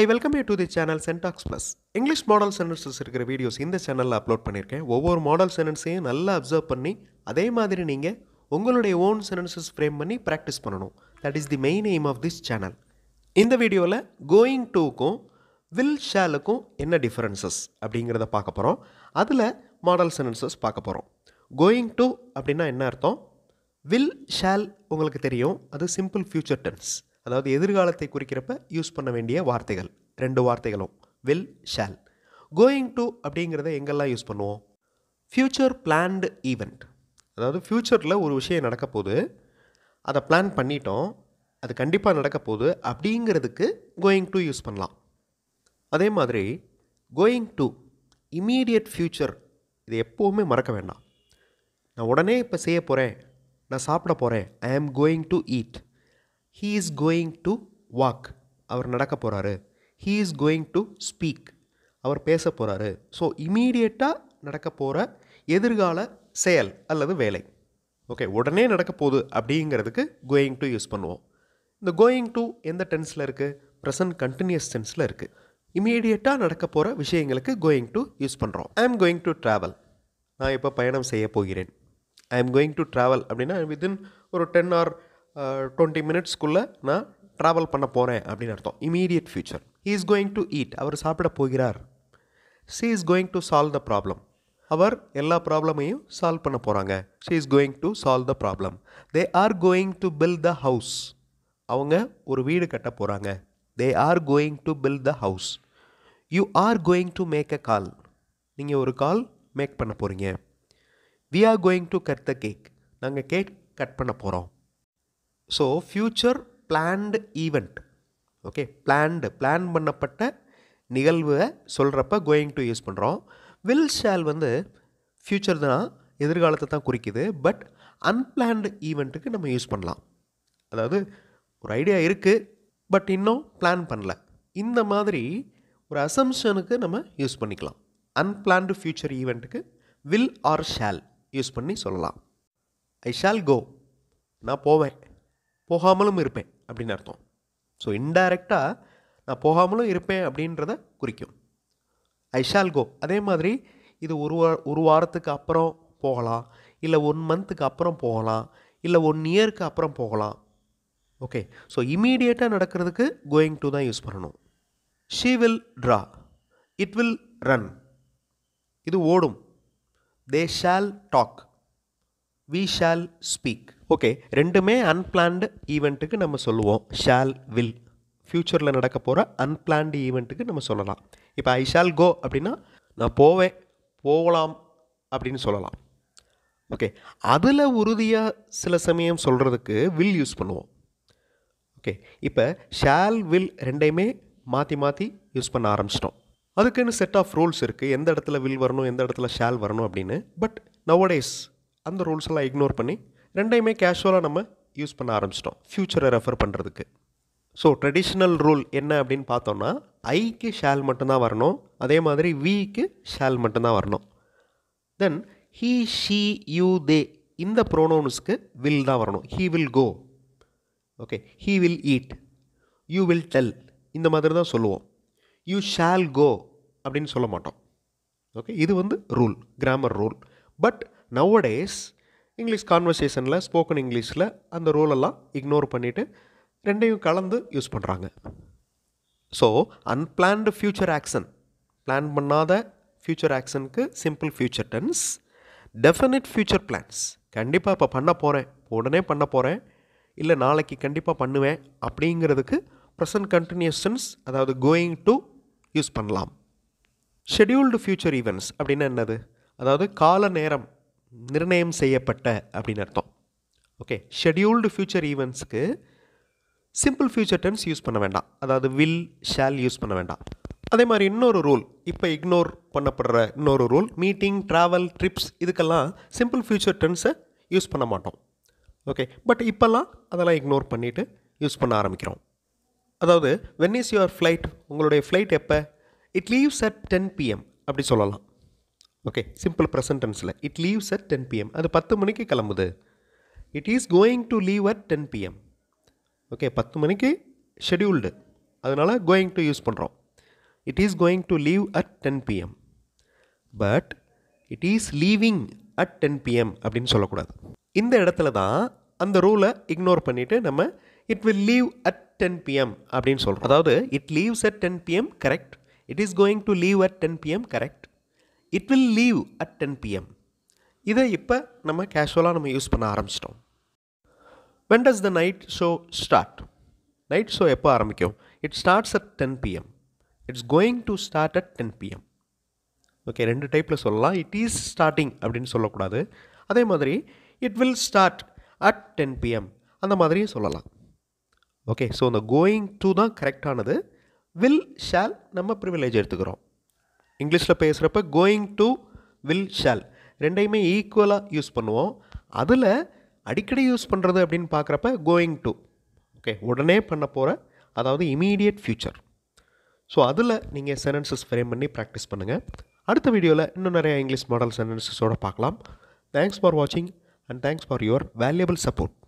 I welcome you to the channel syntax plus English model sentences இருக்கிற videos இந்த சேனலில் upload பண்ணியிருக்கேன் ஒவ்வொரு மாடல் சென்டென்ஸையும் நல்லா அப்சர்வ் பண்ணி அதே மாதிரி நீங்கள் உங்களுடைய ஓன் சென்டென்சஸ் ஃப்ரேம் பண்ணி ப்ராக்டிஸ் பண்ணணும் that is the main aim of this channel இந்த வீடியோவில் கோயிங் டூக்கும் வில் ஷேலுக்கும் என்ன டிஃப்ரென்சஸ் அப்படிங்கிறத பார்க்க போகிறோம் அதில் மாடல் சென்டென்சஸ் பார்க்க போகிறோம் கோயிங் டூ அப்படின்னா என்ன அர்த்தம் வில் ஷேல் உங்களுக்கு தெரியும் அது சிம்பிள் ஃபியூச்சர் டென்ஸ் அதாவது எதிர்காலத்தை குறிக்கிறப்ப யூஸ் பண்ண வேண்டிய வார்த்தைகள் ரெண்டு வார்த்தைகளும் வில் ஷால் கோயிங் டு அப்படிங்கிறத எங்கெல்லாம் யூஸ் பண்ணுவோம் ஃப்யூச்சர் பிளான்டு ஈவெண்ட் அதாவது ஃப்யூச்சரில் ஒரு விஷயம் நடக்க போகுது அதை பிளான் பண்ணிட்டோம் அது கண்டிப்பாக நடக்க போகுது அப்படிங்கிறதுக்கு கோயிங் டு யூஸ் பண்ணலாம் அதே மாதிரி கோயிங் டு இமீடியட் ஃப்யூச்சர் இது எப்போவுமே மறக்க வேண்டாம் நான் உடனே இப்போ செய்ய போகிறேன் நான் சாப்பிட போகிறேன் I am going to eat he is going to walk அவர் நடக்க போகிறாரு he is going to speak அவர் பேச போகிறாரு ஸோ இமீடியட்டாக நடக்க போகிற எதிர்கால செயல் அல்லது வேலை ஓகே உடனே நடக்க போகுது அப்படிங்கிறதுக்கு கோயிங் டு யூஸ் பண்ணுவோம் இந்த கோயிங் டு எந்த டென்ஸில் இருக்குது ப்ரெசன்ட் கண்டினியூஸ் டென்ஸில் இருக்குது இமீடியட்டாக நடக்க போகிற விஷயங்களுக்கு கோயிங் டு யூஸ் பண்ணுறோம் ஐ ஆம் கோயிங் டு ட்ராவல் நான் இப்போ பயணம் செய்ய போகிறேன் I am going to travel அப்படின்னா வித்தின் ஒரு டென் ஆர் டுவெண்ட்டி மினிட்ஸ்க்குள்ளே நான் ட்ராவல் பண்ண போகிறேன் அப்படின்னு அர்த்தம் immediate future he is going to eat அவர் சாப்பிட போகிறார் she is going to solve the problem அவர் எல்லா ப்ராப்ளமையும் சால்வ் பண்ண போகிறாங்க she is going to solve the problem they are going to build the house அவங்க ஒரு வீடு கட்ட போகிறாங்க they are going to build the house you are going to make a call நீங்கள் ஒரு கால் மேக் பண்ண போகிறீங்க we are going to cut the cake நாங்கள் கேக் கட் பண்ண போகிறோம் so future planned event okay planned plan பண்ணப்பட்ட நிகழ்வை சொல்கிறப்ப கோயிங் டு யூஸ் பண்ணுறோம் வில் ஷேல் வந்து ஃப்யூச்சர் தான் எதிர்காலத்தை தான் குறிக்குது பட் அன்பிளான்டு ஈவெண்ட்டுக்கு நம்ம யூஸ் பண்ணலாம் அதாவது ஒரு ஐடியா இருக்குது பட் இன்னும் பிளான் பண்ணல இந்த மாதிரி ஒரு அசம்ஷனுக்கு நம்ம யூஸ் பண்ணிக்கலாம் அன்பிளான்டு ஃப்யூச்சர் ஈவெண்ட்டுக்கு வில் ஆர் ஷேல் யூஸ் பண்ணி சொல்லலாம் ஐ ஷால் கோ நான் போவேன் போகாமலும் இருப்பேன் அப்படின்னு அர்த்தம் ஸோ இன்டைரக்டாக நான் போகாமலும் இருப்பேன் அப்படின்றத குறிக்கும் ஐ ஷால் கோ அதே மாதிரி இது ஒரு வா ஒரு வாரத்துக்கு அப்புறம் போகலாம் இல்லை ஒன் மந்த்துக்கு அப்புறம் போகலாம் இல்லை ஒன் இயருக்கு அப்புறம் போகலாம் ஓகே ஸோ இமீடியேட்டாக நடக்கிறதுக்கு கோயிங் டு தான் யூஸ் பண்ணணும் she will draw it will run இது ஓடும் they shall talk we shall speak okay ரெண்டுமே அன்பிளான்டு ஈவெண்ட்டுக்கு நம்ம சொல்லுவோம் ஷால் வில் ஃப்யூச்சரில் நடக்க போகிற அன்பிளான்டு ஈவெண்ட்டுக்கு நம்ம சொல்லலாம் இப்போ ஐ ஷால் கோ அப்படின்னா நான் போவேன் போகலாம் அப்படின்னு சொல்லலாம் ஓகே அதில் உறுதியாக சில சமயம் சொல்கிறதுக்கு வில் யூஸ் பண்ணுவோம் ஓகே இப்போ ஷால் வில் ரெண்டையுமே மாற்றி மாற்றி யூஸ் பண்ண ஆரம்பிச்சிட்டோம் அதுக்குன்னு செட் ஆஃப் ரூல்ஸ் இருக்குது எந்த இடத்துல வில் வரணும் எந்த இடத்துல ஷால் வரணும் அப்படின்னு பட் நவடேஸ் அந்த ரூல்ஸ் எல்லாம் இக்னோர் பண்ணி ரெண்டையுமே கேஷுவலாக நம்ம யூஸ் பண்ண ஆரம்பிச்சிட்டோம் ஃப்யூச்சரை ரெஃபர் பண்ணுறதுக்கு ஸோ ட்ரெடிஷ்னல் ரூல் என்ன அப்படின்னு பார்த்தோம்னா ஐக்கு ஷால் மட்டும்தான் வரணும் அதே மாதிரி விக்கு ஷால் மட்டும்தான் வரணும் then he she you they இந்த ப்ரோனோன்ஸ்க்கு வில் தான் வரணும் he will go okay he will eat you will tell இந்த மாதிரி தான் சொல்லுவோம் யூ ஷால் கோ அப்படின்னு சொல்ல மாட்டோம் ஓகே இது வந்து rule grammar rule but nowadays English கான்வர்சேஷனில் ஸ்போக்கன் இங்கிலீஷில் அந்த ரோலெல்லாம் இக்னோர் பண்ணிவிட்டு ரெண்டையும் கலந்து யூஸ் பண்ணுறாங்க so unplanned future action plan பண்ணாத ஃப்யூச்சர் ஆக்ஷனுக்கு simple future tense definite future plans கண்டிப்பாக இப்போ பண்ண போகிறேன் உடனே பண்ண போகிறேன் இல்லை நாளைக்கு கண்டிப்பாக பண்ணுவேன் அப்படிங்கிறதுக்கு ப்ரெசன்ட் கண்டினியூஷன்ஸ் அதாவது கோயிங் டு யூஸ் பண்ணலாம் ஷெடியூல்டு ஃப்யூச்சர் ஈவெண்ட்ஸ் அப்படின்னா என்னது அதாவது கால நேரம் நிர்ணயம் செய்யப்பட்ட அப்படின்னு அர்த்தம் ஓகே ஷெடியூல்டு ஃபியூச்சர் ஈவெண்ட்ஸுக்கு சிம்பிள் ஃபியூச்சர் டென்ஸ் யூஸ் பண்ண வேண்டாம் அதாவது வில் ஷால் யூஸ் பண்ண வேண்டாம் அதே மாதிரி இன்னொரு ரூல் இப்போ இக்னோர் பண்ணப்படுற இன்னொரு ரூல் மீட்டிங் ட்ராவல் ட்ரிப்ஸ் இதுக்கெல்லாம் சிம்பிள் ஃபியூச்சர் டென்ஸை யூஸ் பண்ண மாட்டோம் ஓகே பட் இப்போல்லாம் அதெல்லாம் இக்னோர் பண்ணிவிட்டு யூஸ் பண்ண ஆரம்பிக்கிறோம் அதாவது வென் இஸ் யுவர் ஃப்ளைட் உங்களுடைய ஃப்ளைட் எப்போ it leaves at ten PM அப்படி சொல்லலாம் ஓகே சிம்பிள் ப்ரெசன்டென்ஸில் it leaves at ten PM அது பத்து மணிக்கு கிளம்புது it is going to leave at ten PM okay பத்து மணிக்கு ஷெடியூல்டு அதனால் கோயிங் டு யூஸ் பண்ணுறோம் it is going to leave at ten PM but it is leaving at ten PM அப்படின்னு சொல்லக்கூடாது இந்த இடத்துல தான் அந்த ரூலை இக்னோர் பண்ணிவிட்டு நம்ம it will leave at ten PM அப்படின்னு சொல்கிறோம் அதாவது it leaves at ten PM correct it is going to leave at ten PM correct it will leave at ten PM இதை இப்போ நம்ம கேஷுவலாக நம்ம யூஸ் பண்ண ஆரம்பிச்சிட்டோம் when does the night show start night show எப்போ ஆரம்பிக்கும் it starts at ten PM it's going to start at ten PM okay ரெண்டு டைப்பில் சொல்லலாம் இட் இஸ் ஸ்டார்டிங் அப்படின்னு சொல்லக்கூடாது அதே மாதிரி it will start at ten PM அந்த மாதிரியும் சொல்லலாம் ஓகே ஸோ இந்த கோயிங் டூ தான் கரெக்டானது வில் ஷால் நம்ம ப்ரிவிலேஜ் எடுத்துக்கிறோம் இங்கிலீஷில் பேசுகிறப்ப கோயிங் டு வில் ஷால் ரெண்டையுமே ஈக்குவலாக யூஸ் பண்ணுவோம் அதில் அடிக்கடி யூஸ் பண்ணுறது அப்படின்னு பார்க்குறப்ப கோயிங் டு ஓகே உடனே பண்ண போகிற அதாவது இமீடியட் ஃப்யூச்சர் ஸோ அதில் நீங்கள் சென்டென்சஸ் ஃப்ரேம் பண்ணி ப்ராக்டிஸ் பண்ணுங்கள் அடுத்த வீடியோவில் இன்னும் நிறையா இங்கிலீஷ் மாடல் சென்டென்சஸோடு பார்க்கலாம் தேங்க்ஸ் ஃபார் வாட்சிங் and thanks for your valuable support